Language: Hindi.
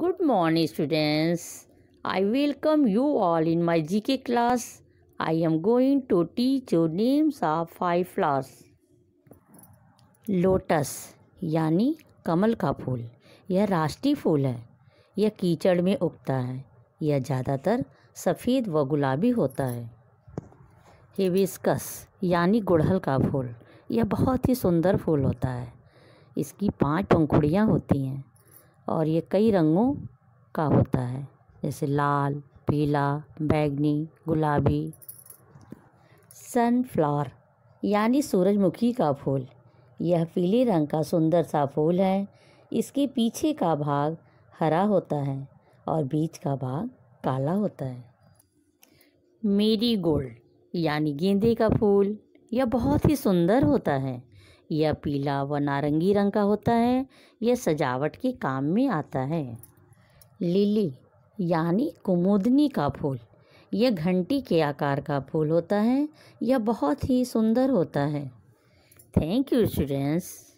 good morning students I welcome you all in my G K class I am going to teach your names of five flowers lotus यानी कमल का फूल यह राष्ट्रीय फूल है यह कीचड़ में उगता है यह ज़्यादातर सफ़ेद व गुलाबी होता है हिबिस्कस यानी गुड़हल का फूल यह बहुत ही सुंदर फूल होता है इसकी पांच पंखुड़ियाँ होती हैं और ये कई रंगों का होता है जैसे लाल पीला बैगनी गुलाबी सनफ्लावर यानी सूरजमुखी का फूल यह पीले रंग का सुंदर सा फूल है इसके पीछे का भाग हरा होता है और बीच का भाग काला होता है मेरी गोल्ड यानी गेंदे का फूल यह बहुत ही सुंदर होता है यह पीला व नारंगी रंग का होता है यह सजावट के काम में आता है लिली यानी कुमुदनी का फूल यह घंटी के आकार का फूल होता है यह बहुत ही सुंदर होता है थैंक यू स्टूडेंट्स